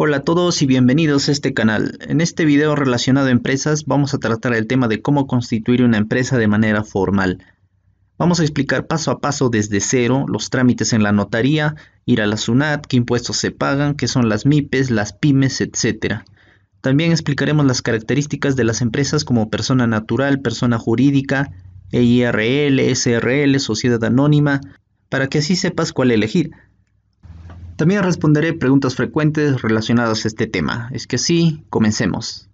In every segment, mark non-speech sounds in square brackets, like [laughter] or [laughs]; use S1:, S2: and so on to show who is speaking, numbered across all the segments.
S1: Hola a todos y bienvenidos a este canal. En este video relacionado a empresas vamos a tratar el tema de cómo constituir una empresa de manera formal. Vamos a explicar paso a paso desde cero los trámites en la notaría, ir a la SUNAT, qué impuestos se pagan, qué son las MIPES, las pymes, etc. También explicaremos las características de las empresas como persona natural, persona jurídica, EIRL, SRL, sociedad anónima, para que así sepas cuál elegir. También responderé preguntas frecuentes relacionadas a este tema. Es que sí, comencemos.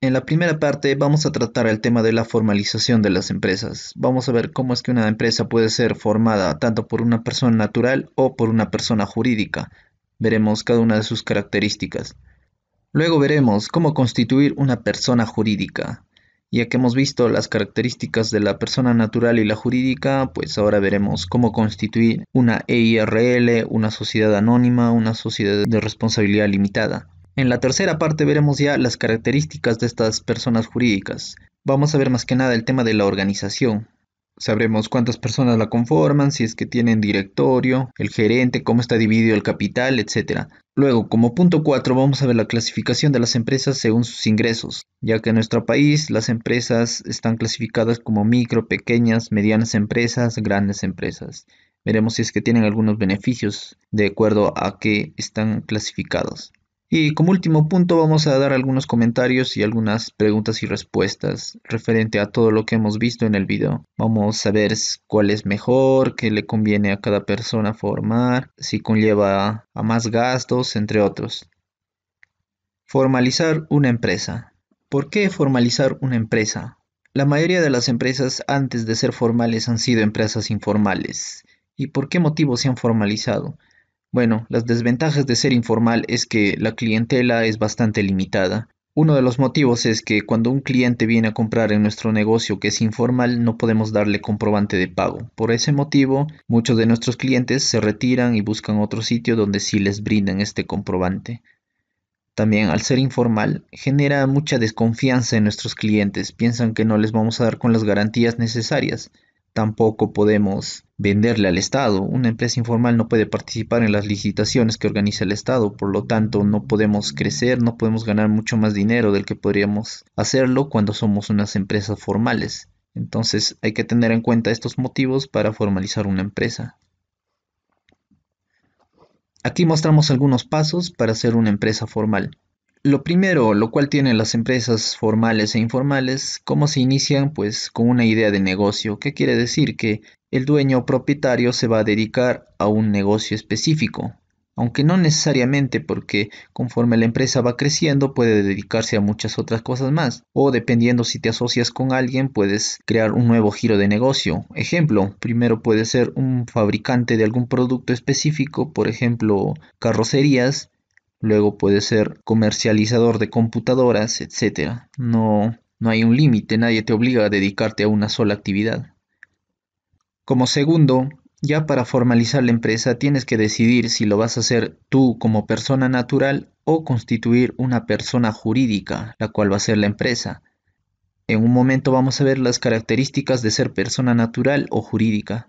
S1: En la primera parte vamos a tratar el tema de la formalización de las empresas. Vamos a ver cómo es que una empresa puede ser formada tanto por una persona natural o por una persona jurídica. Veremos cada una de sus características. Luego veremos cómo constituir una persona jurídica. Ya que hemos visto las características de la persona natural y la jurídica, pues ahora veremos cómo constituir una EIRL, una sociedad anónima, una sociedad de responsabilidad limitada. En la tercera parte veremos ya las características de estas personas jurídicas. Vamos a ver más que nada el tema de la organización, Sabremos cuántas personas la conforman, si es que tienen directorio, el gerente, cómo está dividido el capital, etc. Luego, como punto 4, vamos a ver la clasificación de las empresas según sus ingresos, ya que en nuestro país las empresas están clasificadas como micro, pequeñas, medianas empresas, grandes empresas. Veremos si es que tienen algunos beneficios de acuerdo a que están clasificados. Y como último punto vamos a dar algunos comentarios y algunas preguntas y respuestas referente a todo lo que hemos visto en el video. Vamos a ver cuál es mejor, qué le conviene a cada persona formar, si conlleva a más gastos, entre otros. Formalizar una empresa. ¿Por qué formalizar una empresa? La mayoría de las empresas antes de ser formales han sido empresas informales. ¿Y por qué motivo se han formalizado? Bueno, las desventajas de ser informal es que la clientela es bastante limitada. Uno de los motivos es que cuando un cliente viene a comprar en nuestro negocio que es informal no podemos darle comprobante de pago. Por ese motivo, muchos de nuestros clientes se retiran y buscan otro sitio donde sí les brindan este comprobante. También al ser informal genera mucha desconfianza en nuestros clientes, piensan que no les vamos a dar con las garantías necesarias tampoco podemos venderle al Estado. Una empresa informal no puede participar en las licitaciones que organiza el Estado, por lo tanto no podemos crecer, no podemos ganar mucho más dinero del que podríamos hacerlo cuando somos unas empresas formales. Entonces hay que tener en cuenta estos motivos para formalizar una empresa. Aquí mostramos algunos pasos para hacer una empresa formal. Lo primero, lo cual tienen las empresas formales e informales, cómo se inician, pues con una idea de negocio. ¿Qué quiere decir? Que el dueño propietario se va a dedicar a un negocio específico, aunque no necesariamente porque conforme la empresa va creciendo puede dedicarse a muchas otras cosas más, o dependiendo si te asocias con alguien puedes crear un nuevo giro de negocio. Ejemplo, primero puede ser un fabricante de algún producto específico, por ejemplo carrocerías, luego puede ser comercializador de computadoras, etc. No, no hay un límite, nadie te obliga a dedicarte a una sola actividad. Como segundo, ya para formalizar la empresa tienes que decidir si lo vas a hacer tú como persona natural o constituir una persona jurídica, la cual va a ser la empresa. En un momento vamos a ver las características de ser persona natural o jurídica.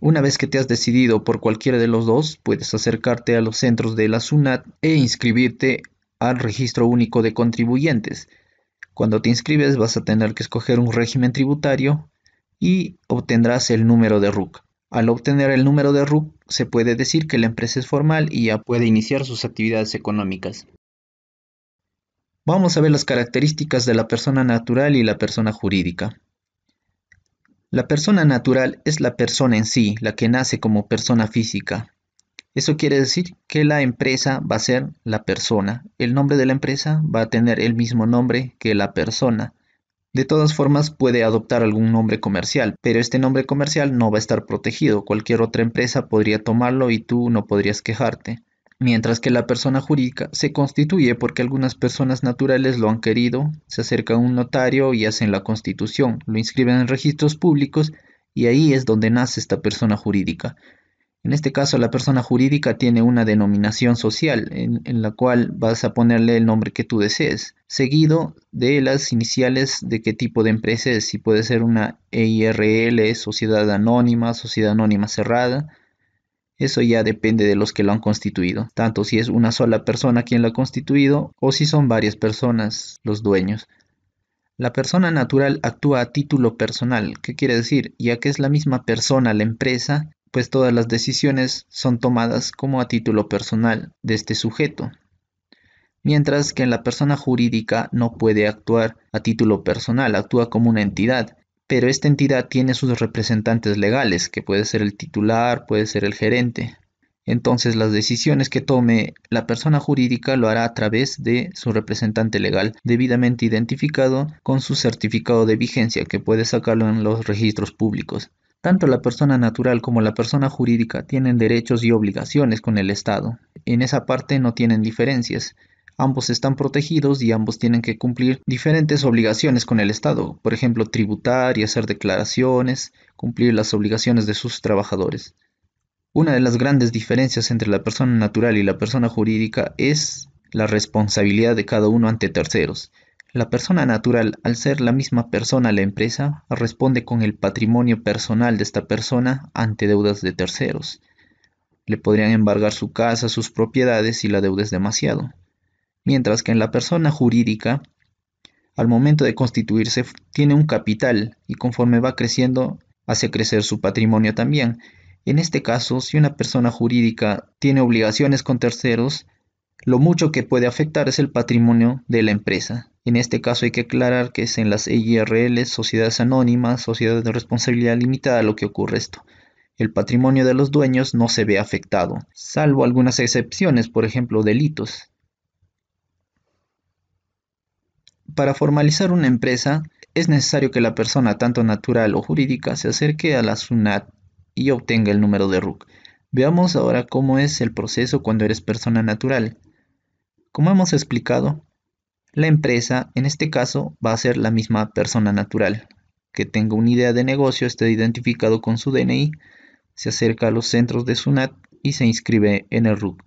S1: Una vez que te has decidido por cualquiera de los dos, puedes acercarte a los centros de la SUNAT e inscribirte al Registro Único de Contribuyentes. Cuando te inscribes vas a tener que escoger un régimen tributario y obtendrás el número de RUC. Al obtener el número de RUC se puede decir que la empresa es formal y ya puede iniciar sus actividades económicas. Vamos a ver las características de la persona natural y la persona jurídica. La persona natural es la persona en sí, la que nace como persona física. Eso quiere decir que la empresa va a ser la persona. El nombre de la empresa va a tener el mismo nombre que la persona. De todas formas, puede adoptar algún nombre comercial, pero este nombre comercial no va a estar protegido. Cualquier otra empresa podría tomarlo y tú no podrías quejarte mientras que la persona jurídica se constituye porque algunas personas naturales lo han querido, se acerca a un notario y hacen la constitución, lo inscriben en registros públicos y ahí es donde nace esta persona jurídica. En este caso, la persona jurídica tiene una denominación social en, en, la cual vas a ponerle el nombre que tú desees, seguido de las iniciales de qué tipo de empresa es, si puede ser una EIRL, sociedad anónima, sociedad anónima cerrada, eso ya depende de los que lo han constituido, tanto si es una sola persona quien lo ha constituido o si son varias personas los dueños. La persona natural actúa a título personal, ¿qué quiere decir? Ya que es la misma persona la empresa, pues todas las decisiones son tomadas como a título personal de este sujeto, mientras que en la persona jurídica no puede actuar a título personal, actúa como una entidad, pero esta entidad tiene sus representantes legales, que puede ser el titular, puede ser el gerente. Entonces las decisiones que tome la persona jurídica lo hará a través de su representante legal debidamente identificado con su certificado de vigencia que puede sacarlo en los registros públicos. Tanto la persona natural como la persona jurídica tienen derechos y obligaciones con el Estado. En esa parte no tienen diferencias. Ambos están protegidos y ambos tienen que cumplir diferentes obligaciones con el Estado, por ejemplo, tributar y hacer declaraciones, cumplir las obligaciones de sus trabajadores. Una de las grandes diferencias entre la persona natural y la persona jurídica es la responsabilidad de cada uno ante terceros. La persona natural, al ser la misma persona la empresa, responde con el patrimonio personal de esta persona ante deudas de terceros. Le podrían embargar su casa, sus propiedades y la deuda es demasiado mientras que en la persona jurídica, al momento de constituirse, tiene un capital y conforme va creciendo, hace crecer su patrimonio también. En este caso, si una persona jurídica tiene obligaciones con terceros, lo mucho que puede afectar es el patrimonio de la empresa. En este caso hay que aclarar que es en las EIRL, sociedades anónimas, sociedades de responsabilidad limitada, lo que ocurre esto. El patrimonio de los dueños no se ve afectado, salvo algunas excepciones, por ejemplo, delitos. Para formalizar una empresa es necesario que la persona, tanto natural o jurídica, se acerque a la SUNAT y obtenga el número de RUC. Veamos ahora cómo es el proceso cuando eres persona natural. Como hemos explicado, la empresa, en este caso, va a ser la misma persona natural, que tenga una idea de negocio, esté identificado con su DNI, se acerca a los centros de SUNAT y se inscribe en el RUC.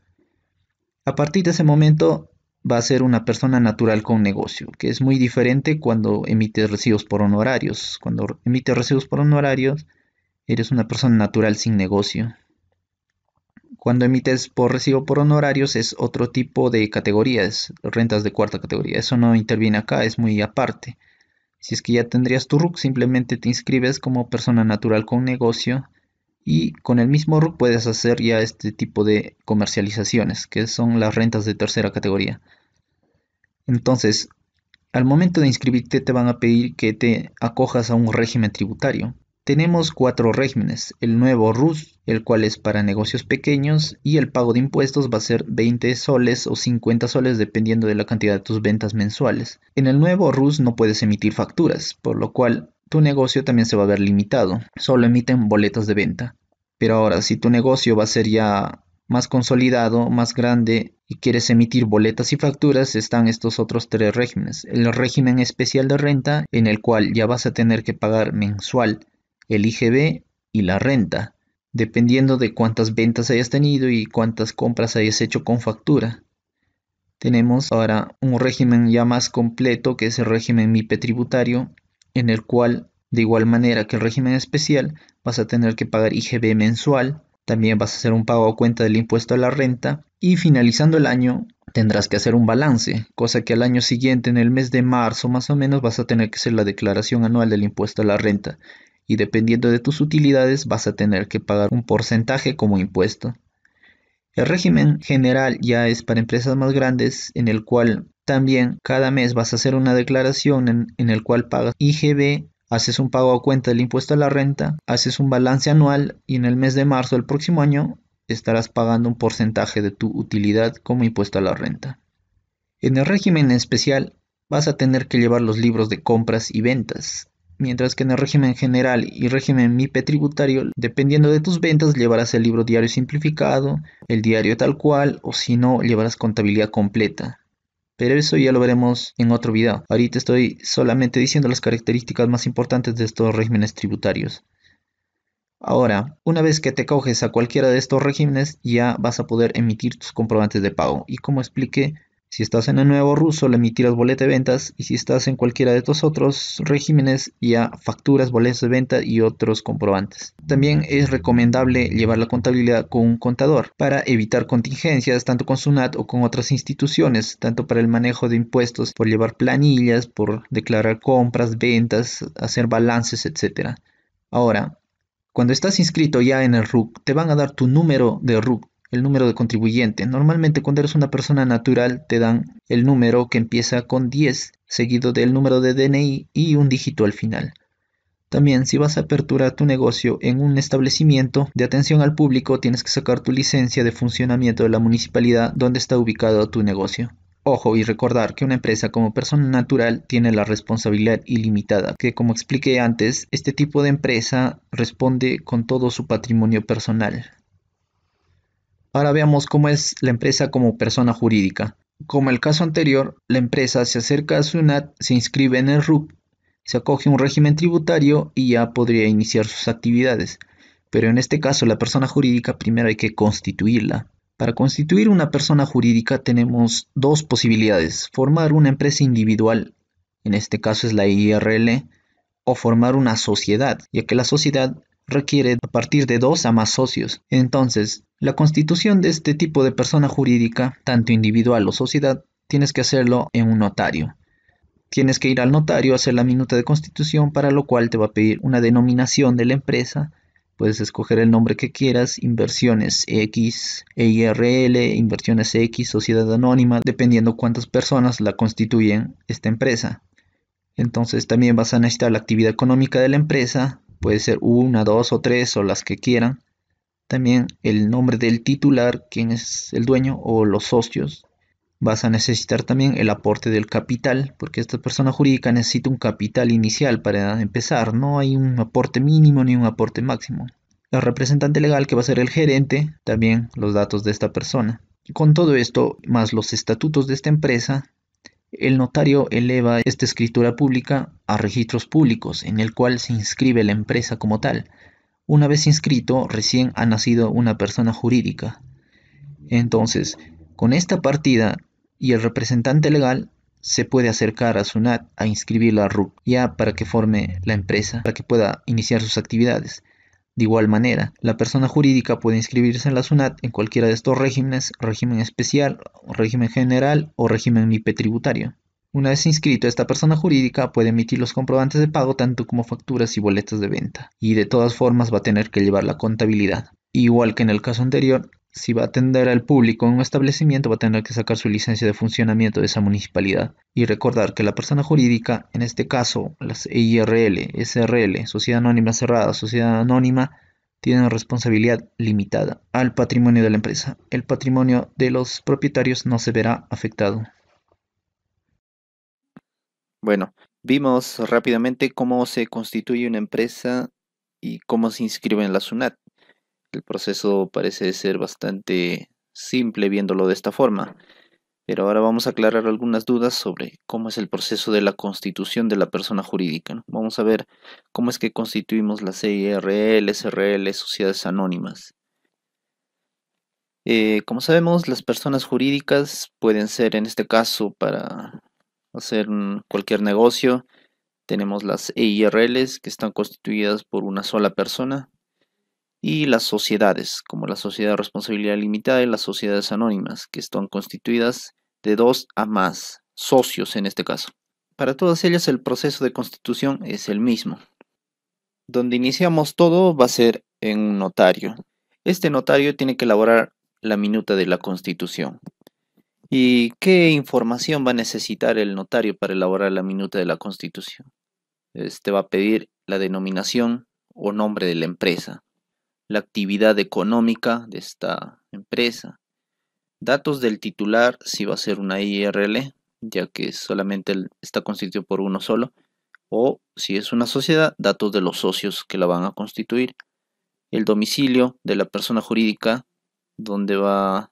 S1: A partir de ese momento, va a ser una persona natural con negocio, que es muy diferente cuando emites recibos por honorarios. Cuando emites recibos por honorarios, eres una persona natural sin negocio. Cuando emites por recibo por honorarios es otro tipo de categorías, rentas de cuarta categoría. Eso no interviene acá, es muy aparte. Si es que ya tendrías tu RUC, simplemente te inscribes como persona natural con negocio y con el mismo RUC puedes hacer ya este tipo de comercializaciones, que son las rentas de tercera categoría. Entonces, al momento de inscribirte te van a pedir que te acojas a un régimen tributario. Tenemos cuatro regímenes, el nuevo RUS, el cual es para negocios pequeños y el pago de impuestos va a ser 20 soles o 50 soles dependiendo de la cantidad de tus ventas mensuales. En el nuevo RUS no puedes emitir facturas, por lo cual tu negocio también se va a ver limitado, solo emiten boletas de venta. Pero ahora, si tu negocio va a ser ya más consolidado, más grande y quieres emitir boletas y facturas, están estos otros tres regímenes. El régimen especial de renta, en el cual ya vas a tener que pagar mensual el IGB y la renta, dependiendo de cuántas ventas hayas tenido y cuántas compras hayas hecho con factura. Tenemos ahora un régimen ya más completo que es el régimen MIPE tributario, en el cual de igual manera que el régimen especial vas a tener que pagar IGB mensual, también vas a hacer un pago a cuenta del impuesto a la renta y finalizando el año tendrás que hacer un balance, cosa que al año siguiente, en el mes de marzo más o menos, vas a tener que hacer la declaración anual del impuesto a la renta y dependiendo de tus utilidades vas a tener que pagar un porcentaje como impuesto. El régimen general ya es para empresas más grandes en el cual también cada mes vas a hacer una declaración en, el cual pagas IGB haces un pago a cuenta del impuesto a la renta, haces un balance anual y en el mes de marzo del próximo año estarás pagando un porcentaje de tu utilidad como impuesto a la renta. En el régimen especial vas a tener que llevar los libros de compras y ventas, mientras que en el régimen general y régimen MIPE tributario, dependiendo de tus ventas, llevarás el libro diario simplificado, el diario tal cual, o si no, llevarás contabilidad completa. Pero eso ya lo veremos en otro video. Ahorita estoy solamente diciendo las características más importantes de estos regímenes tributarios. Ahora, una vez que te coges a cualquiera de estos regímenes, ya vas a poder emitir tus comprobantes de pago. Y como expliqué, si estás en el nuevo ruso, le emitirás boleta de ventas y si estás en cualquiera de estos otros regímenes, ya facturas, boletos de venta y otros comprobantes. También es recomendable llevar la contabilidad con un contador para evitar contingencias tanto con SUNAT o con otras instituciones, tanto para el manejo de impuestos, por llevar planillas, por declarar compras, ventas, hacer balances, etc. Ahora, cuando estás inscrito ya en el RUC, te van a dar tu número de RUC el número de contribuyente. Normalmente cuando eres una persona natural te dan el número que empieza con 10 seguido del número de DNI y un dígito al final. También si vas a aperturar tu negocio en un establecimiento de atención al público tienes que sacar tu licencia de funcionamiento de la municipalidad donde está ubicado tu negocio. Ojo y recordar que una empresa como persona natural tiene la responsabilidad ilimitada, que como expliqué antes, este tipo de empresa responde con todo su patrimonio personal. Ahora veamos cómo es la empresa como persona jurídica. Como el caso anterior, la empresa se acerca a SUNAT, se inscribe en el RUC, se acoge un régimen tributario y ya podría iniciar sus actividades. Pero en este caso, la persona jurídica primero hay que constituirla. Para constituir una persona jurídica tenemos dos posibilidades, formar una empresa individual, en este caso es la IRL, o formar una sociedad, ya que la sociedad requiere a partir de dos a más socios. Entonces, la constitución de este tipo de persona jurídica, tanto individual o sociedad, tienes que hacerlo en un notario. Tienes que ir al notario a hacer la minuta de constitución, para lo cual te va a pedir una denominación de la empresa. Puedes escoger el nombre que quieras, inversiones X, EIRL, inversiones X, sociedad anónima, dependiendo cuántas personas la constituyen esta empresa. Entonces también vas a necesitar la actividad económica de la empresa, puede ser una, dos o tres o las que quieran también el nombre del titular, quien es el dueño o los socios. Vas a necesitar también el aporte del capital, porque esta persona jurídica necesita un capital inicial para empezar. No hay un aporte mínimo ni un aporte máximo. El representante legal, que va a ser el gerente, también los datos de esta persona. Con todo esto, más los estatutos de esta empresa, el notario eleva esta escritura pública a registros públicos, en el cual se inscribe la empresa como tal. Una vez inscrito, recién ha nacido una persona jurídica. Entonces, con esta partida y el representante legal, se puede acercar a SUNAT a inscribir la RUP ya para que forme la empresa, para que pueda iniciar sus actividades. De igual manera, la persona jurídica puede inscribirse en la SUNAT en cualquiera de estos regímenes, régimen especial, régimen general o régimen MIPE tributario. Una vez inscrito, esta persona jurídica puede emitir los comprobantes de pago tanto como facturas y boletas de venta, y de todas formas va a tener que llevar la contabilidad. Igual que en el caso anterior, si va a atender al público en un establecimiento va a tener que sacar su licencia de funcionamiento de esa municipalidad y recordar que la persona jurídica, en este caso las EIRL, SRL, Sociedad Anónima Cerrada, Sociedad Anónima, tienen responsabilidad limitada al patrimonio de la empresa. El patrimonio de los propietarios no se verá afectado. Bueno, vimos rápidamente cómo se constituye una empresa y cómo se inscribe en la SUNAT. El proceso parece ser bastante simple viéndolo de esta forma, pero ahora vamos a aclarar algunas dudas sobre cómo es el proceso de la constitución de la persona jurídica. Vamos a ver cómo es que constituimos las IRL, SRL, sociedades anónimas. Eh, como sabemos, las personas jurídicas pueden ser, en este caso, para hacer cualquier negocio. Tenemos las EIRLs que están constituidas por una sola persona y las sociedades, como la sociedad de responsabilidad limitada y las sociedades anónimas, que están constituidas de dos a más socios en este caso. Para todas ellas el proceso de constitución es el mismo. Donde iniciamos todo va a ser en un notario. Este notario tiene que elaborar la minuta de la constitución. ¿Y qué información va a necesitar el notario para elaborar la minuta de la constitución? Este va a pedir la denominación o nombre de la empresa, la actividad económica de esta empresa, datos del titular si va a ser una IRL, ya que solamente está constituido por uno solo, o si es una sociedad, datos de los socios que la van a constituir, el domicilio de la persona jurídica, donde va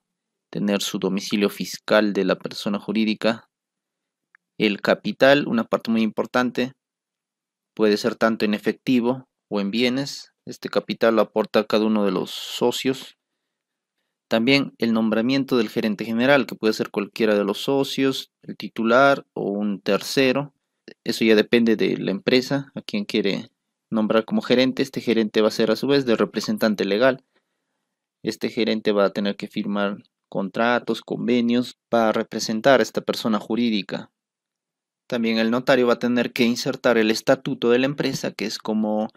S1: tener su domicilio fiscal de la persona jurídica, el capital, una parte muy importante, puede ser tanto en efectivo o en bienes, este capital lo aporta cada uno de los socios. También el nombramiento del gerente general, que puede ser cualquiera de los socios, el titular o un tercero. Eso ya depende de la empresa a quien quiere nombrar como gerente. Este gerente va a ser a su vez de representante legal. Este gerente va a tener que firmar contratos, convenios para representar a esta persona jurídica. También el notario va a tener que insertar el estatuto de la empresa, que es como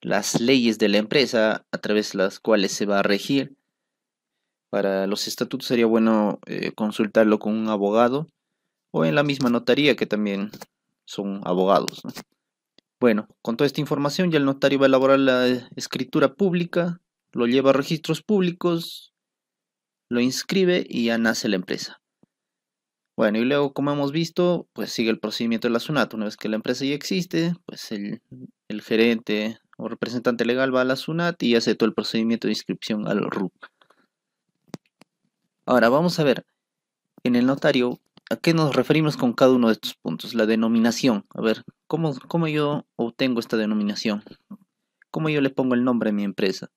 S1: las leyes de la empresa a través de las cuales se va a regir. Para los estatutos sería bueno eh, consultarlo con un abogado o en la misma notaría que también son abogados. Bueno, con toda esta información ya el notario va a elaborar la eh, escritura pública, lo lleva a registros públicos lo inscribe y ya nace la empresa. Bueno, y luego, como hemos visto, pues sigue el procedimiento de la SUNAT. Una vez que la empresa ya existe, pues el, gerente o representante legal va a la SUNAT y hace todo el procedimiento de inscripción al RUP. Ahora, vamos a ver en el notario a qué nos referimos con cada uno de estos puntos. La denominación. A ver, ¿cómo, cómo yo obtengo esta denominación? ¿Cómo yo le pongo el nombre a mi empresa?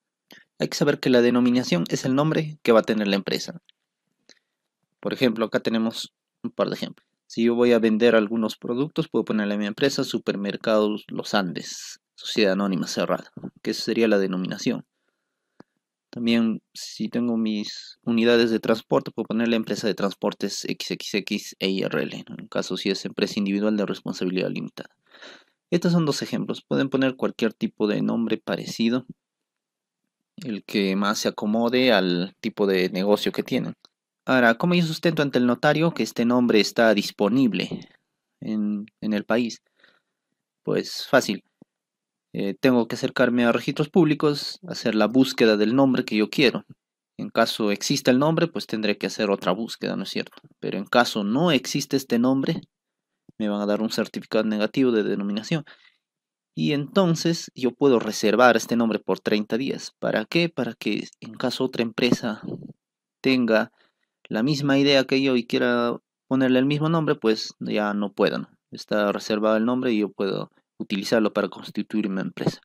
S1: hay que saber que la denominación es el nombre que va a tener la empresa. Por ejemplo, acá tenemos un par de ejemplos. Si yo voy a vender algunos productos, puedo ponerle a mi empresa Supermercados Los Andes, Sociedad Anónima Cerrada, que sería la denominación. También si tengo mis unidades de transporte, puedo ponerle empresa de transportes XXX e IRL, en caso si es empresa individual de responsabilidad limitada. Estos son dos ejemplos. Pueden poner cualquier tipo de nombre parecido el que más se acomode al tipo de negocio que tienen. Ahora, ¿cómo yo sustento ante el notario que este nombre está disponible en, el país? Pues fácil. Eh, tengo que acercarme a registros públicos, hacer la búsqueda del nombre que yo quiero. En caso exista el nombre, pues tendré que hacer otra búsqueda, ¿no es cierto? Pero en caso no existe este nombre, me van a dar un certificado negativo de denominación. Y entonces yo puedo reservar este nombre por 30 días. ¿Para qué? Para que en caso otra empresa tenga la misma idea que yo y quiera ponerle el mismo nombre, pues ya no puedan. Está reservado el nombre y yo puedo utilizarlo para constituir mi empresa.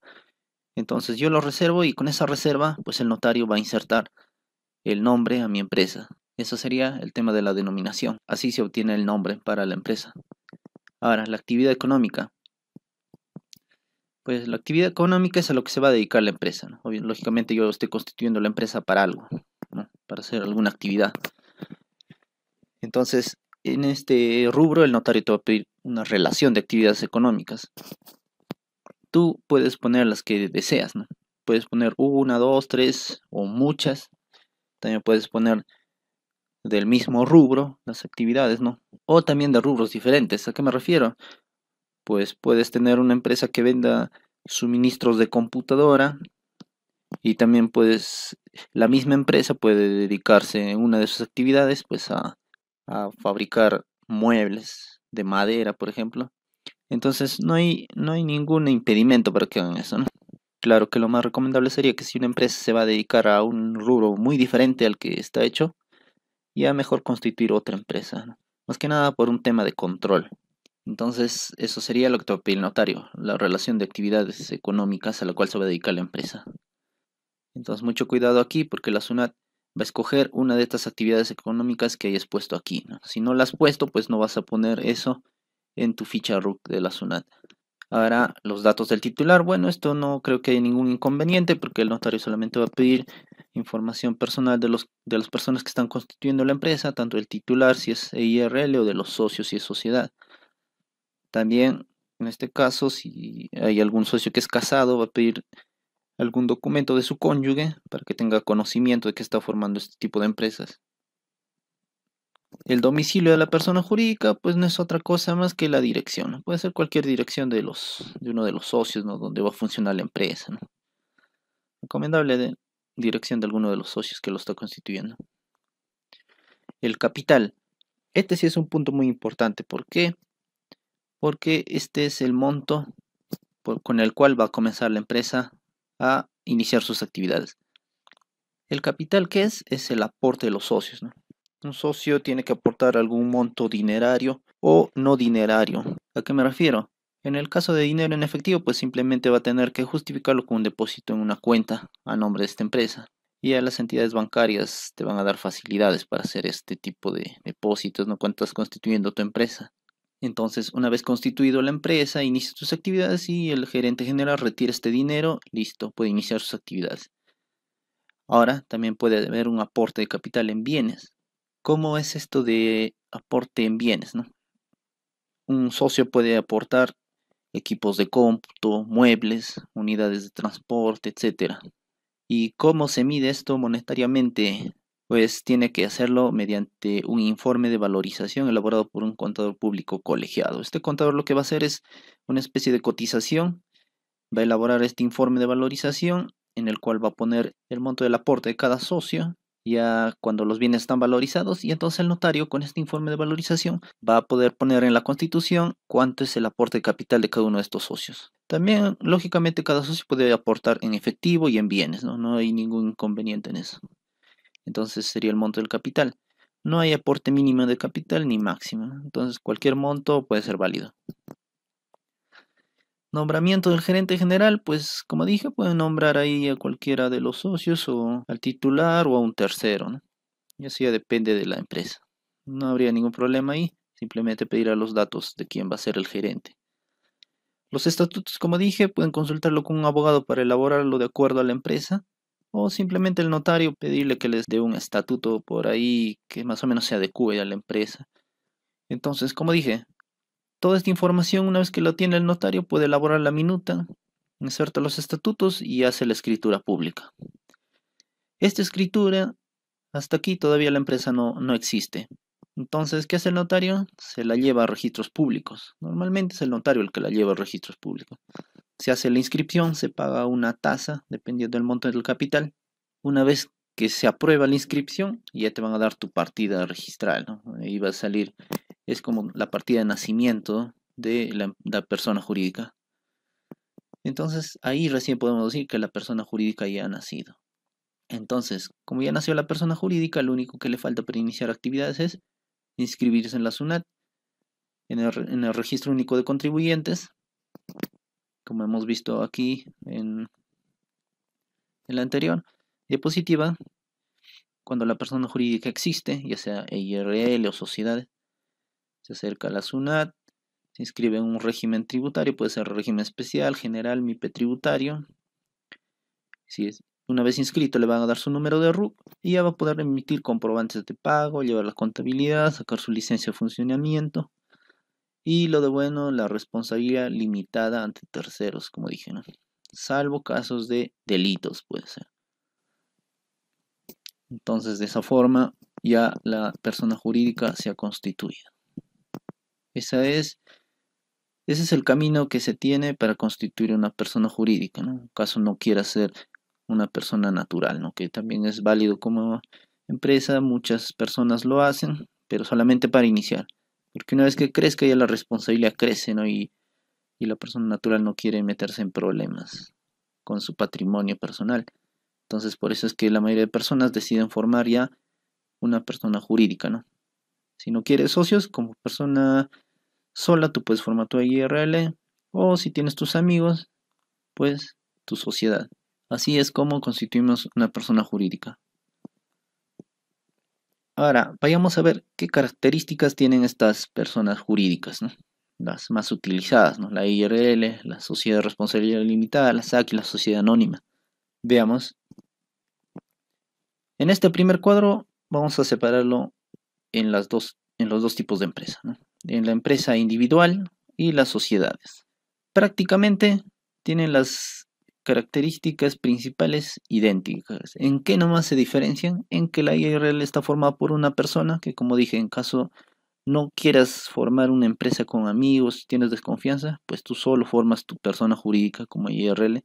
S1: Entonces yo lo reservo y con esa reserva, pues el notario va a insertar el nombre a mi empresa. Eso sería el tema de la denominación. Así se obtiene el nombre para la empresa. Ahora, la actividad económica pues la actividad económica es a lo que se va a dedicar la empresa. ¿no? lógicamente yo estoy constituyendo la empresa para algo, ¿no? para hacer alguna actividad. Entonces, en este rubro el notario te va a pedir una relación de actividades económicas. Tú puedes poner las que deseas, ¿no? Puedes poner una, dos, tres o muchas. También puedes poner del mismo rubro las actividades, ¿no? O también de rubros diferentes. ¿A qué me refiero? pues puedes tener una empresa que venda suministros de computadora y también puedes, la misma empresa puede dedicarse en una de sus actividades pues a, fabricar muebles de madera, por ejemplo. Entonces no hay, no hay ningún impedimento para que hagan eso, Claro que lo más recomendable sería que si una empresa se va a dedicar a un rubro muy diferente al que está hecho, ya mejor constituir otra empresa, más que nada por un tema de control. Entonces, eso sería lo que el notario, la relación de actividades económicas a la cual se va a dedicar la empresa. Entonces, mucho cuidado aquí porque la SUNAT va a escoger una de estas actividades económicas que hayas puesto aquí. Si no la has puesto, pues no vas a poner eso en tu ficha RUC de la SUNAT. Ahora, los datos del titular. Bueno, esto no creo que haya ningún inconveniente porque el notario solamente va a pedir información personal de, las personas que están constituyendo la empresa, tanto el titular si es EIRL o de los socios si es sociedad. También, en este caso, si hay algún socio que es casado, va a pedir algún documento de su cónyuge para que tenga conocimiento de que está formando este tipo de empresas. El domicilio de la persona jurídica, pues no es otra cosa más que la dirección. Puede ser cualquier dirección de, los, de uno de los socios, ¿no? Donde va a funcionar la empresa, Recomendable de dirección de alguno de los socios que lo está constituyendo. El capital. Este sí es un punto muy importante. ¿Por qué? porque este es el monto con el cual va a comenzar la empresa a iniciar sus actividades. El capital que es es el aporte de los socios. Un socio tiene que aportar algún monto dinerario o no dinerario. ¿A qué me refiero? En el caso de dinero en efectivo, pues simplemente va a tener que justificarlo con un depósito en una cuenta a nombre de esta empresa. Y a las entidades bancarias te van a dar facilidades para hacer este tipo de depósitos, no cuentas constituyendo tu empresa. Entonces, una vez constituido la empresa, inicia sus actividades y el gerente general retira este dinero, listo, puede iniciar sus actividades. Ahora, también puede haber un aporte de capital en bienes. ¿Cómo es esto de aporte en bienes? Un socio puede aportar equipos de cómputo, muebles, unidades de transporte, etc. ¿Y cómo se mide esto monetariamente? pues tiene que hacerlo mediante un informe de valorización elaborado por un contador público colegiado. Este contador lo que va a hacer es una especie de cotización, va a elaborar este informe de valorización en el cual va a poner el monto del aporte de cada socio, ya cuando los bienes están valorizados y entonces el notario con este informe de valorización va a poder poner en la constitución cuánto es el aporte de capital de cada uno de estos socios. También, lógicamente, cada socio puede aportar en efectivo y en bienes, no, no hay ningún inconveniente en eso entonces sería el monto del capital. No hay aporte mínimo de capital ni máximo, entonces cualquier monto puede ser válido. Nombramiento del gerente general, pues como dije, pueden nombrar ahí a cualquiera de los socios o al titular o a un tercero, ya Y ya depende de la empresa. No habría ningún problema ahí, simplemente pedirá los datos de quién va a ser el gerente. Los estatutos, como dije, pueden consultarlo con un abogado para elaborarlo de acuerdo a la empresa o simplemente el notario pedirle que les dé un estatuto por ahí que más o menos se adecue a la empresa. Entonces, como dije, toda esta información una vez que la tiene el notario puede elaborar la minuta, inserta los estatutos y hace la escritura pública. Esta escritura, hasta aquí todavía la empresa no, no existe. Entonces, ¿qué hace el notario? Se la lleva a registros públicos. Normalmente es el notario el que la lleva a registros públicos. Se hace la inscripción, se paga una tasa, dependiendo del monto del capital. Una vez que se aprueba la inscripción, ya te van a dar tu partida registral. ¿no? Ahí va a salir, es como la partida de nacimiento de la, persona jurídica. Entonces, ahí recién podemos decir que la persona jurídica ya ha nacido. Entonces, como ya nació la persona jurídica, lo único que le falta para iniciar actividades es inscribirse en la SUNAT, en el Registro Único de Contribuyentes, como hemos visto aquí en, la anterior diapositiva, eh, cuando la persona jurídica existe, ya sea IRL o sociedad, se acerca a la SUNAT, se inscribe en un régimen tributario, puede ser régimen especial, general, MIPE tributario. Si una vez inscrito le van a dar su número de RUC y ya va a poder emitir comprobantes de pago, llevar la contabilidad, sacar su licencia de funcionamiento, y lo de bueno, la responsabilidad limitada ante terceros, como dije, ¿no? Salvo casos de delitos, puede ser. Entonces, de esa forma, ya la persona jurídica se ha constituido. Esa es, ese es el camino que se tiene para constituir una persona jurídica, ¿no? En caso no quiera ser una persona natural, ¿no? Que también es válido como empresa, muchas personas lo hacen, pero solamente para iniciar. Porque una vez que crezca ya la responsabilidad crece, ¿no? Y, y la persona natural no quiere meterse en problemas con su patrimonio personal. Entonces, por eso es que la mayoría de personas deciden formar ya una persona jurídica, ¿no? Si no quieres socios, como persona sola, tú puedes formar tu IRL o si tienes tus amigos, pues tu sociedad. Así es como constituimos una persona jurídica. Ahora, vayamos a ver qué características tienen estas personas jurídicas, las más utilizadas, la IRL, la sociedad de responsabilidad limitada, la SAC y la sociedad anónima. Veamos. En este primer cuadro vamos a separarlo en, los dos tipos de empresa, en la empresa individual y las sociedades. Prácticamente tienen las características principales idénticas. ¿En qué nomás se diferencian? En que la IRL está formada por una persona que, como dije, en caso no quieras formar una empresa con amigos, tienes desconfianza, pues tú solo formas tu persona jurídica como IRL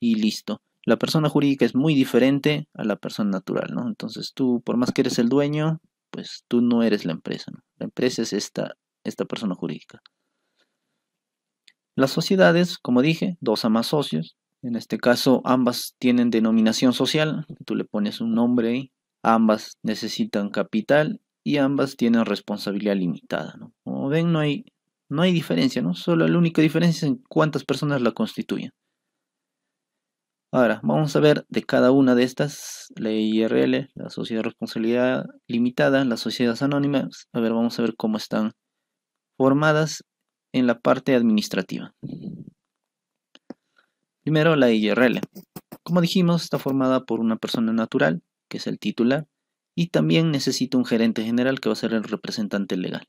S1: y listo. La persona jurídica es muy diferente a la persona natural, ¿no? Entonces tú, por más que eres el dueño, pues tú no eres la empresa, ¿no? La empresa es esta, esta persona jurídica. Las sociedades, como dije, dos a más socios, en este caso, ambas tienen denominación social, tú le pones un nombre ahí, ambas necesitan capital y ambas tienen responsabilidad limitada. Como ven, no hay, no hay diferencia, ¿no? solo la única diferencia es en cuántas personas la constituyen. Ahora, vamos a ver de cada una de estas, la IRL, la sociedad de responsabilidad limitada, las sociedades anónimas, a ver, vamos a ver cómo están formadas en la parte administrativa. Primero, la IRL. Como dijimos, está formada por una persona natural, que es el titular, y también necesita un gerente general que va a ser el representante legal.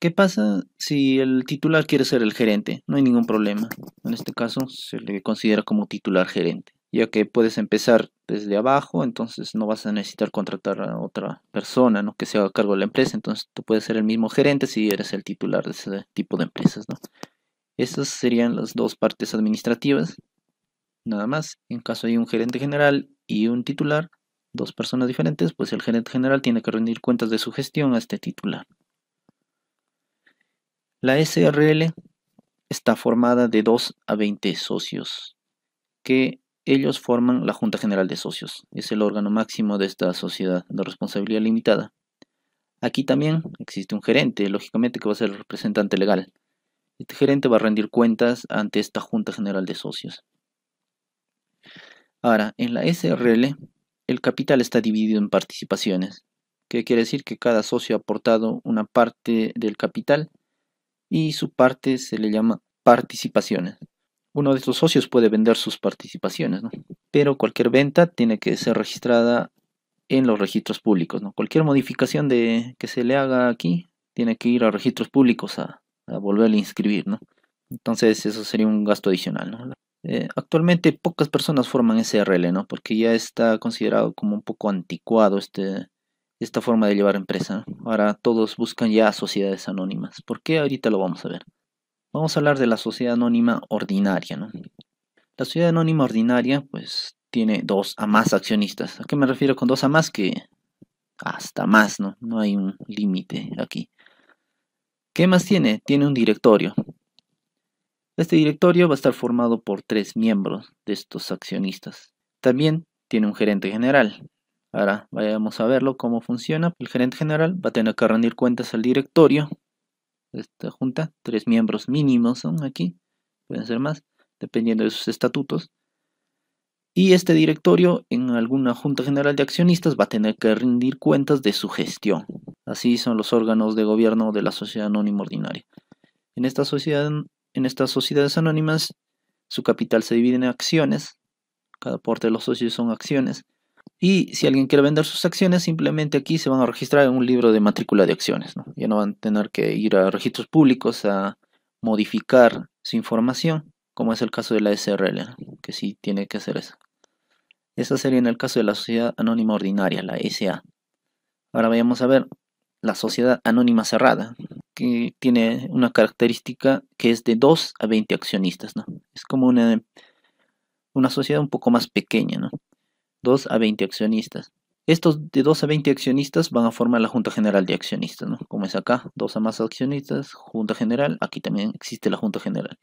S1: ¿Qué pasa si el titular quiere ser el gerente? No hay ningún problema. En este caso se le considera como titular gerente, ya que puedes empezar desde abajo, entonces no vas a necesitar contratar a otra persona ¿no? que se haga cargo de la empresa, entonces tú puedes ser el mismo gerente si eres el titular de ese tipo de empresas. ¿no? Estas serían las dos partes administrativas, nada más. En caso de un gerente general y un titular, dos personas diferentes, pues el gerente general tiene que rendir cuentas de su gestión a este titular. La SRL está formada de 2 a 20 socios, que ellos forman la Junta General de Socios. Es el órgano máximo de esta sociedad de responsabilidad limitada. Aquí también existe un gerente, lógicamente, que va a ser el representante legal. Este gerente va a rendir cuentas ante esta Junta General de Socios. Ahora, en la SRL, el capital está dividido en participaciones, que quiere decir que cada socio ha aportado una parte del capital y su parte se le llama participaciones. Uno de estos socios puede vender sus participaciones, ¿no? pero cualquier venta tiene que ser registrada en los registros públicos. ¿no? Cualquier modificación de, que se le haga aquí tiene que ir a registros públicos a, volver volverle a inscribir, ¿no? Entonces eso sería un gasto adicional, eh, actualmente pocas personas forman SRL, ¿no? Porque ya está considerado como un poco anticuado este, esta forma de llevar empresa. Ahora todos buscan ya sociedades anónimas. ¿Por qué? Ahorita lo vamos a ver. Vamos a hablar de la sociedad anónima ordinaria, ¿no? La sociedad anónima ordinaria, pues, tiene dos a más accionistas. ¿A qué me refiero con dos a más? Que hasta más, ¿no? No hay un límite aquí. ¿Qué más tiene? Tiene un directorio. Este directorio va a estar formado por tres miembros de estos accionistas. También tiene un gerente general. Ahora vayamos a verlo cómo funciona. El gerente general va a tener que rendir cuentas al directorio. Esta junta, tres miembros mínimos son aquí, pueden ser más, dependiendo de sus estatutos y este directorio en alguna junta general de accionistas va a tener que rendir cuentas de su gestión. Así son los órganos de gobierno de la sociedad anónima ordinaria. En, estas sociedades anónimas, su capital se divide en acciones, cada aporte de los socios son acciones, y si alguien quiere vender sus acciones, simplemente aquí se van a registrar en un libro de matrícula de acciones. Ya no van a tener que ir a registros públicos a modificar su información, como es el caso de la SRL, que sí tiene que hacer eso. Esa sería en el caso de la sociedad anónima ordinaria, la SA. Ahora vayamos a ver la sociedad anónima cerrada, que tiene una característica que es de 2 a 20 accionistas, ¿no? Es como una, una sociedad un poco más pequeña, ¿no? 2 a 20 accionistas. Estos de 2 a 20 accionistas van a formar la Junta General de Accionistas, ¿no? Como es acá, 2 a más accionistas, Junta General, aquí también existe la Junta General.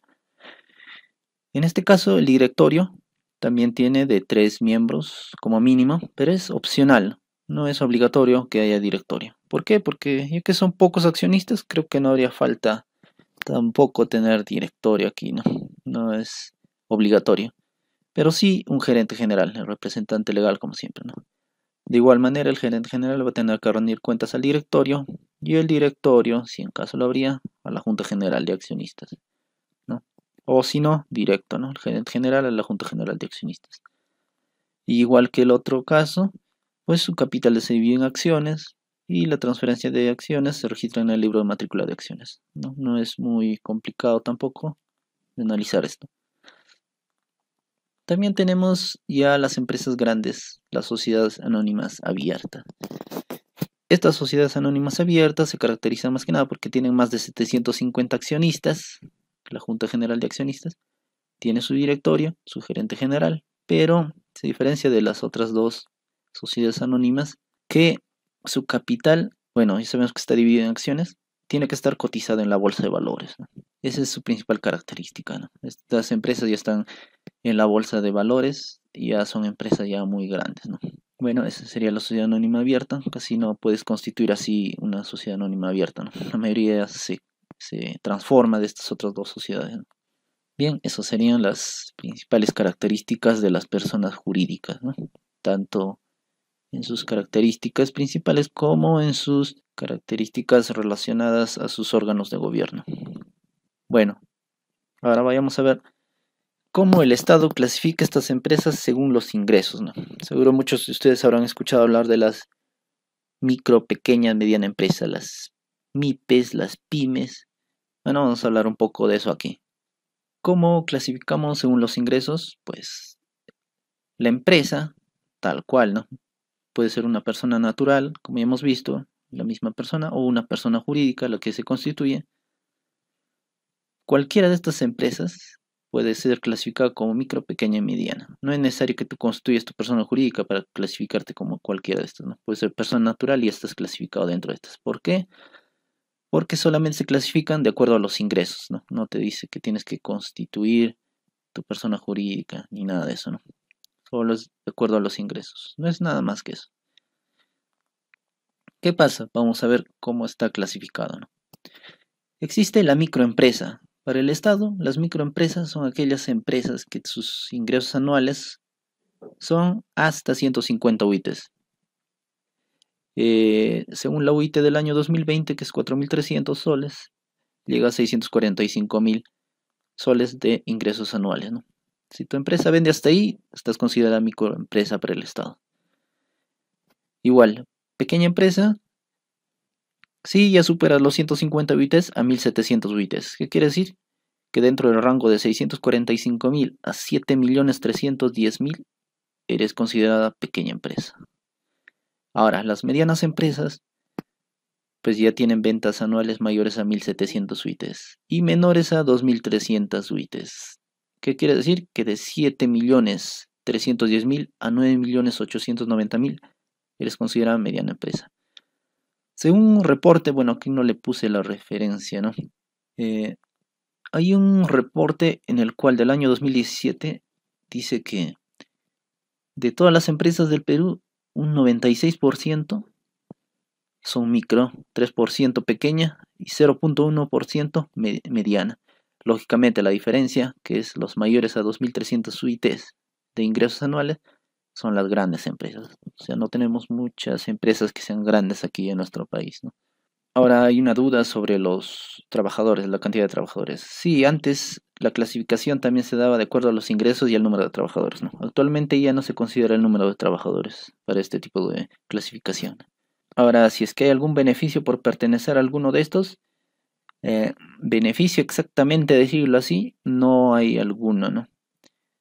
S1: En este caso, el directorio también tiene de tres miembros como mínimo, pero es opcional, no es obligatorio que haya directorio. ¿Por qué? Porque ya que son pocos accionistas, creo que no habría falta tampoco tener directorio aquí, ¿no? No es obligatorio. Pero sí un gerente general, el representante legal, como siempre, ¿no? De igual manera, el gerente general va a tener que rendir cuentas al directorio y el directorio, si en caso lo habría, a la Junta General de Accionistas. O si no, directo, ¿no? El general a la Junta General de Accionistas. igual que el otro caso, pues su capital se divide en acciones y la transferencia de acciones se registra en el libro de matrícula de acciones. No, no es muy complicado tampoco de analizar esto. También tenemos ya las empresas grandes, las sociedades anónimas abiertas. Estas sociedades anónimas abiertas se caracterizan más que nada porque tienen más de 750 accionistas la Junta General de Accionistas, tiene su directorio, su gerente general, pero se diferencia de las otras dos sociedades anónimas que su capital, bueno, ya sabemos que está dividido en acciones, tiene que estar cotizado en la bolsa de valores. Esa es su principal característica. Estas empresas ya están en la bolsa de valores, ya son empresas ya muy grandes. Bueno, esa sería la sociedad anónima abierta. Casi no puedes constituir así una sociedad anónima abierta. La mayoría sí se transforma de estas otras dos sociedades. Bien, esas serían las principales características de las personas jurídicas, tanto en sus características principales como en sus características relacionadas a sus órganos de gobierno. Bueno, ahora vayamos a ver cómo el Estado clasifica estas empresas según los ingresos. Seguro muchos de ustedes habrán escuchado hablar de las micro, pequeñas, mediana empresas, las MIPES, las pymes, bueno, vamos a hablar un poco de eso aquí. ¿Cómo clasificamos según los ingresos? Pues la empresa, tal cual, ¿no? Puede ser una persona natural, como ya hemos visto, la misma persona, o una persona jurídica, lo que se constituye. Cualquiera de estas empresas puede ser clasificada como micro, pequeña y mediana. No es necesario que tú constituyas tu persona jurídica para clasificarte como cualquiera de estas. ¿no? Puede ser persona natural y estás clasificado dentro de estas. ¿Por qué? porque solamente se clasifican de acuerdo a los ingresos, ¿no? No te dice que tienes que constituir tu persona jurídica ni nada de eso, ¿no? Solo es de acuerdo a los ingresos. No es nada más que eso. ¿Qué pasa? Vamos a ver cómo está clasificado, ¿no? Existe la microempresa. Para el Estado, las microempresas son aquellas empresas que sus ingresos anuales son hasta 150 UITs. Eh, según la UIT del año 2020, que es 4.300 soles, llega a 645.000 soles de ingresos anuales. Si tu empresa vende hasta ahí, estás considerada microempresa para el Estado. Igual, pequeña empresa, sí ya supera los 150 UITs a 1.700 UITs. ¿Qué quiere decir? Que dentro del rango de 645.000 a 7.310.000 eres considerada pequeña empresa. Ahora, las medianas empresas pues ya tienen ventas anuales mayores a 1.700 suites y menores a 2.300 suites. ¿Qué quiere decir? Que de 7.310.000 a 9.890.000 eres considerada mediana empresa. Según un reporte, bueno, aquí no le puse la referencia, ¿no? Eh, hay un reporte en el cual del año 2017 dice que de todas las empresas del Perú, un 96% son micro, 3% pequeña y 0.1% mediana. Lógicamente la diferencia, que es los mayores a 2.300 UITs de ingresos anuales, son las grandes empresas. O sea, no tenemos muchas empresas que sean grandes aquí en nuestro país. Ahora hay una duda sobre los trabajadores, la cantidad de trabajadores. Sí, antes la clasificación también se daba de acuerdo a los ingresos y al número de trabajadores. Actualmente ya no se considera el número de trabajadores para este tipo de clasificación. Ahora, si es que hay algún beneficio por pertenecer a alguno de estos, eh, beneficio exactamente decirlo así, no hay alguno, ¿no?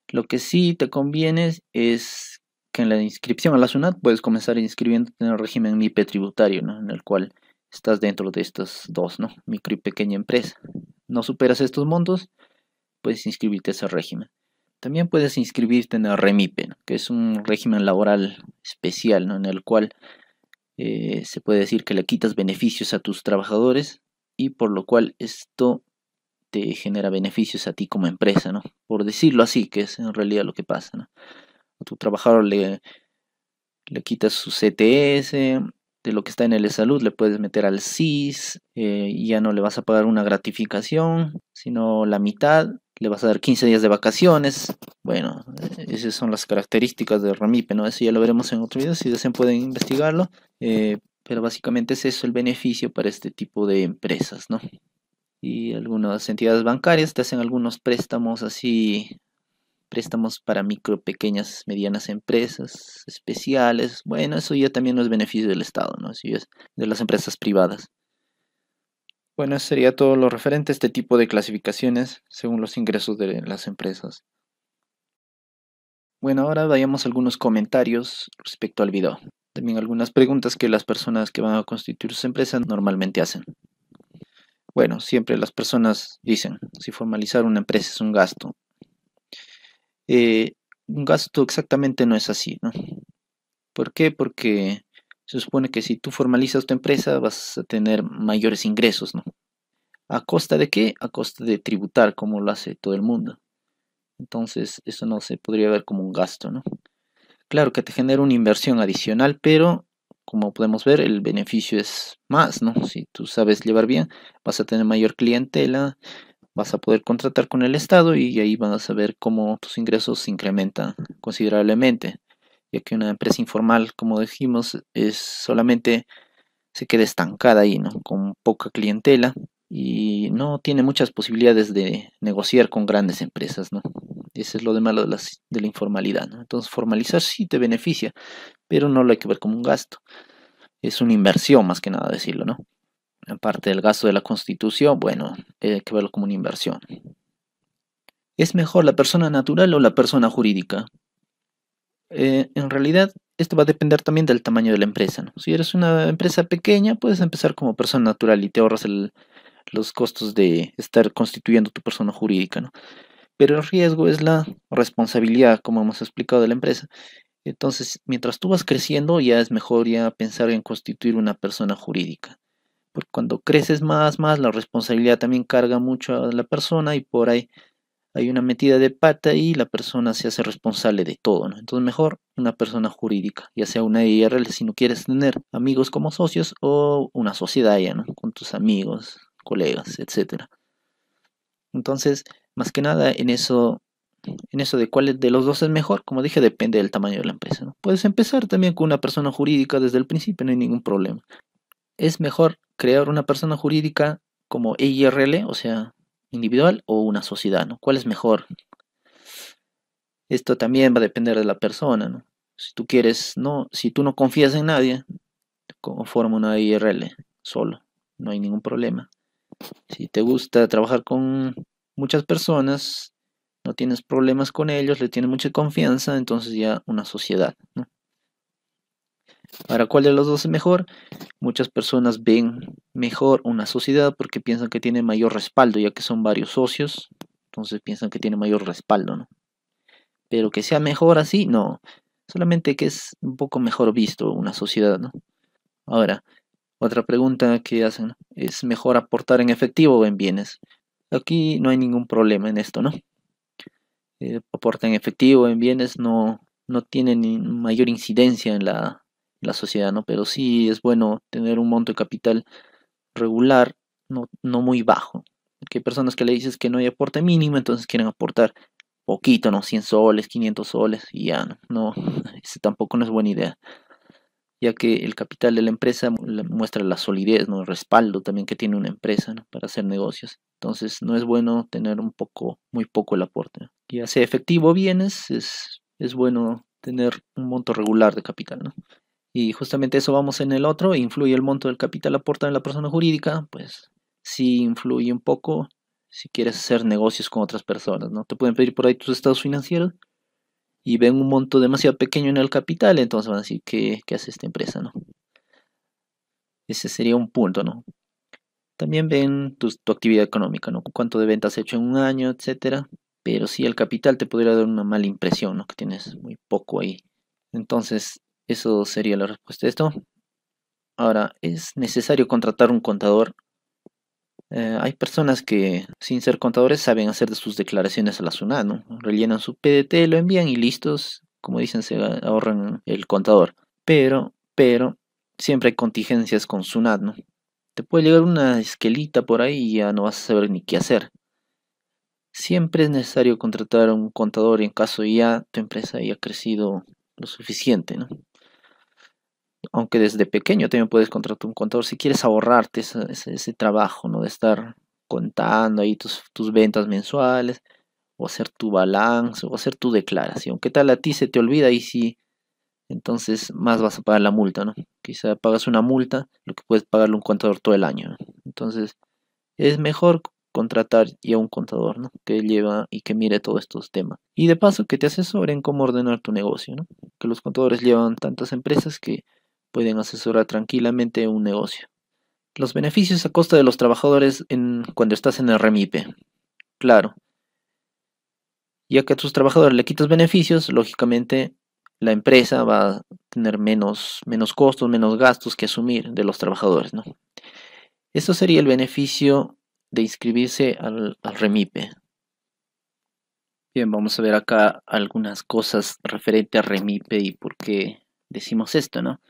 S1: Lo que sí te conviene es que en la inscripción a la SUNAT puedes comenzar inscribiéndote en el régimen MIPE tributario, ¿no? En el cual estás dentro de estos dos, ¿no? Micro y pequeña empresa. No superas estos montos, puedes inscribirte a ese régimen. También puedes inscribirte en el REMIPE, e, que es un régimen laboral especial, ¿no? en el cual eh, se puede decir que le quitas beneficios a tus trabajadores y por lo cual esto te genera beneficios a ti como empresa, ¿no? Por decirlo así, que es en realidad lo que pasa, A tu trabajador le, le quitas su CTS, de lo que está en el salud le puedes meter al CIS, eh, y ya no le vas a pagar una gratificación, sino la mitad, le vas a dar 15 días de vacaciones. Bueno, esas son las características de Ramipe, ¿no? Eso ya lo veremos en otro video, si desean pueden investigarlo. Eh, pero básicamente es eso el beneficio para este tipo de empresas, ¿no? Y algunas entidades bancarias te hacen algunos préstamos así, préstamos para micro, pequeñas, medianas empresas especiales. Bueno, eso ya también no es beneficio del Estado, ¿no? Si es de las empresas privadas. Bueno, eso sería todo lo referente a este tipo de clasificaciones según los ingresos de las empresas. Bueno, ahora vayamos algunos comentarios respecto al video. También algunas preguntas que las personas que van a constituir sus empresas normalmente hacen. Bueno, siempre las personas dicen, si formalizar una empresa es un gasto. Eh, un gasto exactamente no es así, ¿no? ¿Por qué? Porque se supone que si tú formalizas tu empresa vas a tener mayores ingresos, ¿no? ¿A costa de qué? A costa de tributar, como lo hace todo el mundo. Entonces, eso no se podría ver como un gasto, ¿no? Claro que te genera una inversión adicional, pero como podemos ver, el beneficio es más, ¿no? Si tú sabes llevar bien, vas a tener mayor clientela, vas a poder contratar con el Estado y ahí vas a ver cómo tus ingresos se incrementan considerablemente ya que una empresa informal, como dijimos, es solamente se queda estancada ahí, ¿no? Con poca clientela y no tiene muchas posibilidades de negociar con grandes empresas, ¿no? Ese es lo de malo de, de la informalidad, ¿no? Entonces, formalizar sí te beneficia, pero no lo hay que ver como un gasto. Es una inversión, más que nada decirlo, ¿no? Aparte del gasto de la constitución, bueno, hay que verlo como una inversión. ¿Es mejor la persona natural o la persona jurídica? Eh, en realidad esto va a depender también del tamaño de la empresa. Si eres una empresa pequeña, puedes empezar como persona natural y te ahorras los costos de estar constituyendo tu persona jurídica. ¿no? Pero el riesgo es la responsabilidad, como hemos explicado, de la empresa. Entonces, mientras tú vas creciendo, ya es mejor ya pensar en constituir una persona jurídica. Porque cuando creces más, más, la responsabilidad también carga mucho a la persona y por ahí hay una metida de pata y la persona se hace responsable de todo, Entonces mejor una persona jurídica, ya sea una IRL si no quieres tener amigos como socios o una sociedad ya, ¿no? Con tus amigos, colegas, etc. Entonces, más que nada en eso en eso de cuál de los dos es mejor, como dije, depende del tamaño de la empresa. Puedes empezar también con una persona jurídica desde el principio, no hay ningún problema. Es mejor crear una persona jurídica como IRL, o sea, individual o una sociedad, ¿no? ¿Cuál es mejor? Esto también va a depender de la persona, ¿no? Si tú quieres, no, si tú no confías en nadie, forma una IRL solo, no hay ningún problema. Si te gusta trabajar con muchas personas, no tienes problemas con ellos, le tienes mucha confianza, entonces ya una sociedad, ¿no? Ahora, ¿cuál de los dos es mejor? Muchas personas ven mejor una sociedad porque piensan que tiene mayor respaldo, ya que son varios socios, entonces piensan que tiene mayor respaldo, ¿no? Pero que sea mejor así, no. Solamente que es un poco mejor visto una sociedad, ¿no? Ahora, otra pregunta que hacen, ¿es mejor aportar en efectivo o en bienes? Aquí no hay ningún problema en esto, ¿no? Eh, aportar en efectivo, en bienes, no, no tiene mayor incidencia en la, la sociedad, ¿no? Pero sí es bueno tener un monto de capital regular, no, no muy bajo. hay personas que le dices que no hay aporte mínimo, entonces quieren aportar poquito, ¿no? 100 soles, 500 soles, y ya, no, [laughs] tampoco no es buena idea ya que el capital de la empresa muestra la solidez, ¿no? el respaldo también que tiene una empresa para hacer negocios. Entonces no es bueno tener un poco, muy poco el aporte. Ya sea efectivo o bienes, es, es bueno tener un monto regular de capital. ¿no? Y justamente eso vamos en el otro, e influye el monto del capital aportado en la persona jurídica, pues sí influye un poco si quieres hacer negocios con otras personas, ¿no? Te pueden pedir por ahí tus estados financieros y ven un monto demasiado pequeño en el capital, entonces van a decir, ¿qué, hace esta empresa, no? Ese sería un punto, ¿no? También ven tu, actividad económica, ¿no? Cuánto de ventas has hecho en un año, etcétera. Pero sí, el capital te podría dar una mala impresión, ¿no? Que tienes muy poco ahí. Entonces, eso sería la respuesta a esto. Ahora, ¿es necesario contratar un contador? Eh, hay personas que, sin ser contadores, saben hacer sus declaraciones a la SUNAT, ¿no? Rellenan su PDT, lo envían y listos, como dicen, se ahorran el contador. Pero, pero, siempre hay contingencias con SUNAT, ¿no? Te puede llegar una esquelita por ahí y ya no vas a saber ni qué hacer. Siempre es necesario contratar un contador en caso ya tu empresa haya crecido lo suficiente, ¿no? aunque desde pequeño también puedes contratar un contador si quieres ahorrarte ese, trabajo, ¿no? De estar contando ahí tus, ventas mensuales, o hacer tu balance, o hacer tu declaración. ¿Qué tal a ti se te olvida y si entonces más vas a pagar la multa, ¿no? Quizá pagas una multa, lo que puedes pagarle un contador todo el año. Entonces, es mejor contratar ya un contador, ¿no? Que lleva y que mire todos estos temas. Y de paso que te asesoren cómo ordenar tu negocio, ¿no? Que los contadores llevan tantas empresas que pueden asesorar tranquilamente un negocio. Los beneficios a costa de los trabajadores cuando estás en el REMIPE. Claro, ya que a tus trabajadores le quitas beneficios, lógicamente la empresa va a tener menos, menos costos, menos gastos que asumir de los trabajadores. ¿no? sería el beneficio de inscribirse al, REMIPE. Bien, vamos a ver acá algunas cosas referente a REMIPE y por qué decimos esto, ¿no?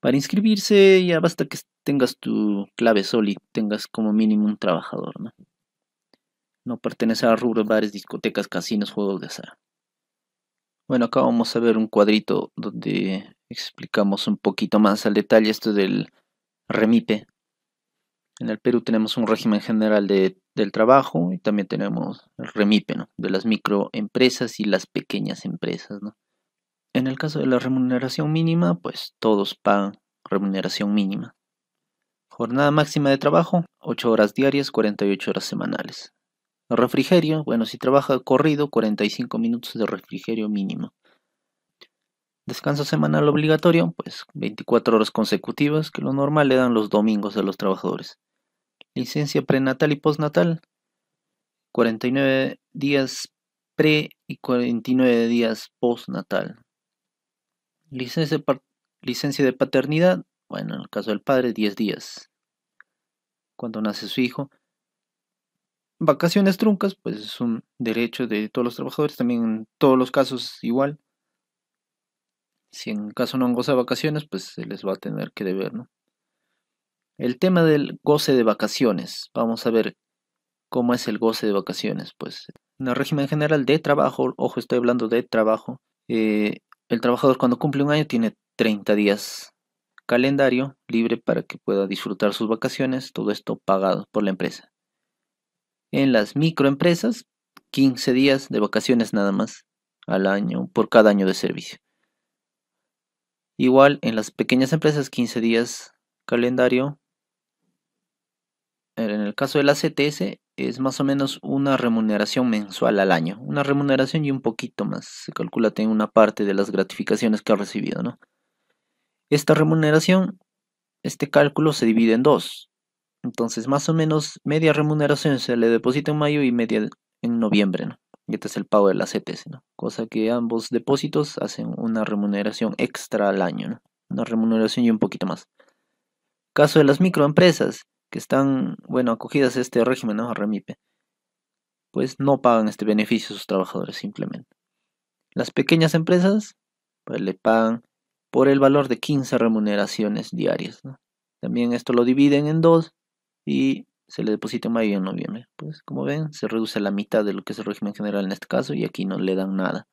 S1: Para inscribirse ya basta que tengas tu clave SOLID, tengas como mínimo un trabajador, ¿no? No pertenece a rubros, bares, discotecas, casinos, juegos de azar. Bueno, acá vamos a ver un cuadrito donde explicamos un poquito más al detalle esto del remipe. En el Perú tenemos un régimen general del trabajo y también tenemos el remipe, ¿no? De las microempresas y las pequeñas empresas, ¿no? En el caso de la remuneración mínima, pues todos pagan remuneración mínima. Jornada máxima de trabajo, 8 horas diarias, 48 horas semanales. refrigerio, bueno, si trabaja corrido, 45 minutos de refrigerio mínimo. Descanso semanal obligatorio, pues 24 horas consecutivas, que lo normal le dan los domingos a los trabajadores. Licencia prenatal y postnatal, 49 días pre y 49 días postnatal. Licencia de, licencia de paternidad, bueno, en el caso del padre, 10 días. Cuando nace su hijo. Vacaciones truncas, pues es un derecho de todos los trabajadores, también en todos los casos igual. Si en caso no goza de vacaciones, pues se les va a tener que deber, ¿no? El tema del goce de vacaciones. Vamos a ver cómo es el goce de vacaciones. Pues en el régimen general de trabajo, ojo, estoy hablando de trabajo, eh, el trabajador cuando cumple un año tiene 30 días calendario libre para que pueda disfrutar sus vacaciones, todo esto pagado por la empresa. En las microempresas, 15 días de vacaciones nada más al año por cada año de servicio. Igual en las pequeñas empresas, 15 días calendario. En el caso de la CTS, es más o menos una remuneración mensual al año. Una remuneración y un poquito más. Se calcula en una parte de las gratificaciones que ha recibido, ¿no? Esta remuneración, este cálculo se divide en dos. Entonces, más o menos media remuneración se le deposita en mayo y media en noviembre, ¿no? Y este es el pago de las CTS, e ¿no? Cosa que ambos depósitos hacen una remuneración extra al año, ¿no? Una remuneración y un poquito más. Caso de las microempresas, que están, bueno, acogidas a este régimen, ¿no? A Remipe, pues no pagan este beneficio a sus trabajadores simplemente. Las pequeñas empresas, pues le pagan por el valor de 15 remuneraciones diarias, También esto lo dividen en dos y se le deposita en mayo y en noviembre. Pues como ven, se reduce a la mitad de lo que es el régimen general en este caso y aquí no le dan nada.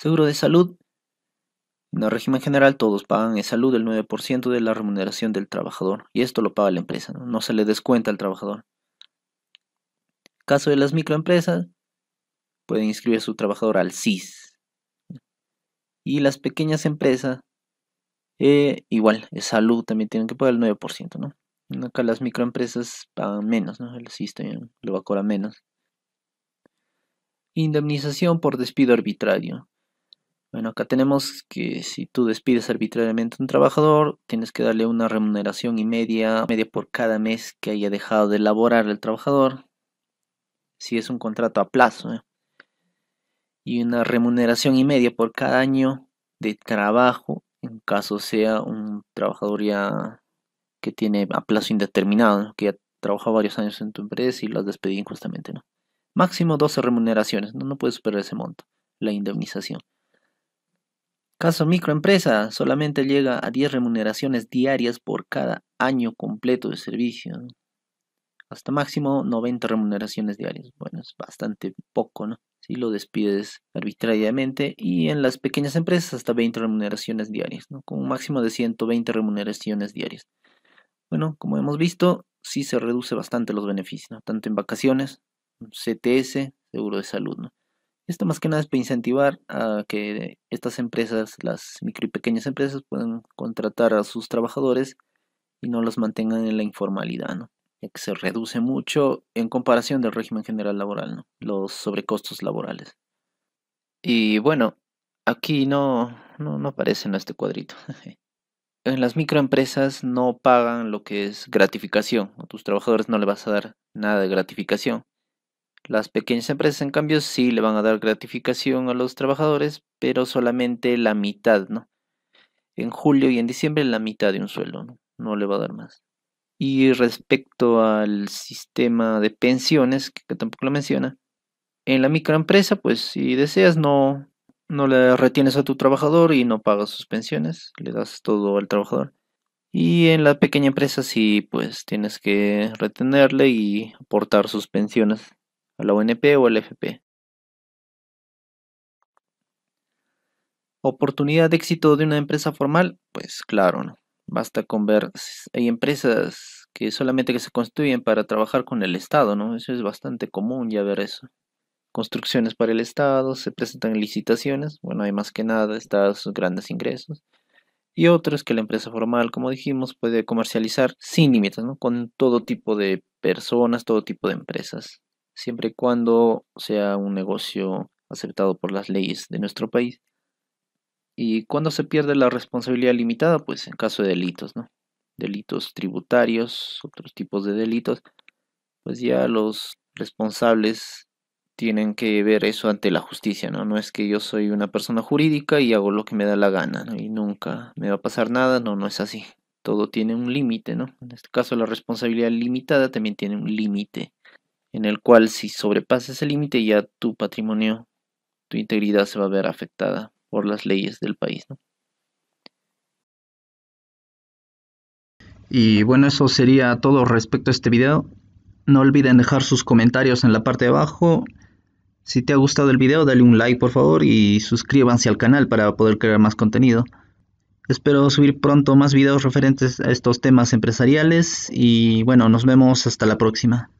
S1: Seguro de salud en el régimen general todos pagan en salud el 9% de la remuneración del trabajador y esto lo paga la empresa, no, se le descuenta al trabajador. Caso de las microempresas, pueden inscribir a su trabajador al CIS. Y las pequeñas empresas, eh, igual, igual, salud también tienen que pagar el 9%, ¿no? Acá las microempresas pagan menos, ¿no? El CIS también lo va a cobrar menos. Indemnización por despido arbitrario. Bueno, acá tenemos que si tú despides arbitrariamente a un trabajador, tienes que darle una remuneración y media, media por cada mes que haya dejado de laborar el trabajador, si es un contrato a plazo, ¿eh? y una remuneración y media por cada año de trabajo, en caso sea un trabajador ya que tiene a plazo indeterminado, que ya trabajado varios años en tu empresa y lo has despedido injustamente, ¿no? Máximo 12 remuneraciones, ¿no? no puedes superar ese monto, la indemnización. Caso microempresa, solamente llega a 10 remuneraciones diarias por cada año completo de servicio. Hasta máximo 90 remuneraciones diarias. Bueno, es bastante poco, ¿no? Si lo despides arbitrariamente y en las pequeñas empresas hasta 20 remuneraciones diarias, ¿no? Con un máximo de 120 remuneraciones diarias. Bueno, como hemos visto, sí se reduce bastante los beneficios, ¿no? Tanto en vacaciones, CTS, seguro de salud, ¿no? Esto más que nada es para incentivar a que estas empresas, las micro y pequeñas empresas, puedan contratar a sus trabajadores y no los mantengan en la informalidad, ¿no? ya que se reduce mucho en comparación del régimen general laboral, ¿no? los sobrecostos laborales. Y bueno, aquí no, no, no aparece en este cuadrito. [laughs] en las microempresas no pagan lo que es gratificación. A tus trabajadores no le vas a dar nada de gratificación. Las pequeñas empresas, en cambio, sí le van a dar gratificación a los trabajadores, pero solamente la mitad, ¿no? En julio y en diciembre la mitad de un sueldo, ¿no? le va a dar más. Y respecto al sistema de pensiones, que tampoco lo menciona, en la microempresa, pues si deseas no, no le retienes a tu trabajador y no pagas sus pensiones, le das todo al trabajador. Y en la pequeña empresa sí, pues tienes que retenerle y aportar sus pensiones a la ONP o al FP. Oportunidad de éxito de una empresa formal, pues claro, ¿no? basta con ver, hay empresas que solamente que se construyen para trabajar con el Estado, ¿no? Eso es bastante común ya ver eso. Construcciones para el Estado, se presentan licitaciones, bueno, hay más que nada, están sus grandes ingresos. Y otro es que la empresa formal, como dijimos, puede comercializar sin límites, ¿no? Con todo tipo de personas, todo tipo de empresas siempre y cuando sea un negocio aceptado por las leyes de nuestro país. ¿Y cuando se pierde la responsabilidad limitada? Pues en caso de delitos, ¿no? Delitos tributarios, otros tipos de delitos, pues ya los responsables tienen que ver eso ante la justicia, ¿no? No es que yo soy una persona jurídica y hago lo que me da la gana, ¿no? Y nunca me va a pasar nada, no, no es así. Todo tiene un límite, ¿no? En este caso la responsabilidad limitada también tiene un límite en el cual si sobrepasas el límite ya tu patrimonio, tu integridad se va a ver afectada por las leyes del país. Y bueno, eso sería todo respecto a este video. No olviden dejar sus comentarios en la parte de abajo. Si te ha gustado el video, dale un like por favor y suscríbanse al canal para poder crear más contenido. Espero subir pronto más videos referentes a estos temas empresariales y bueno, nos vemos hasta la próxima.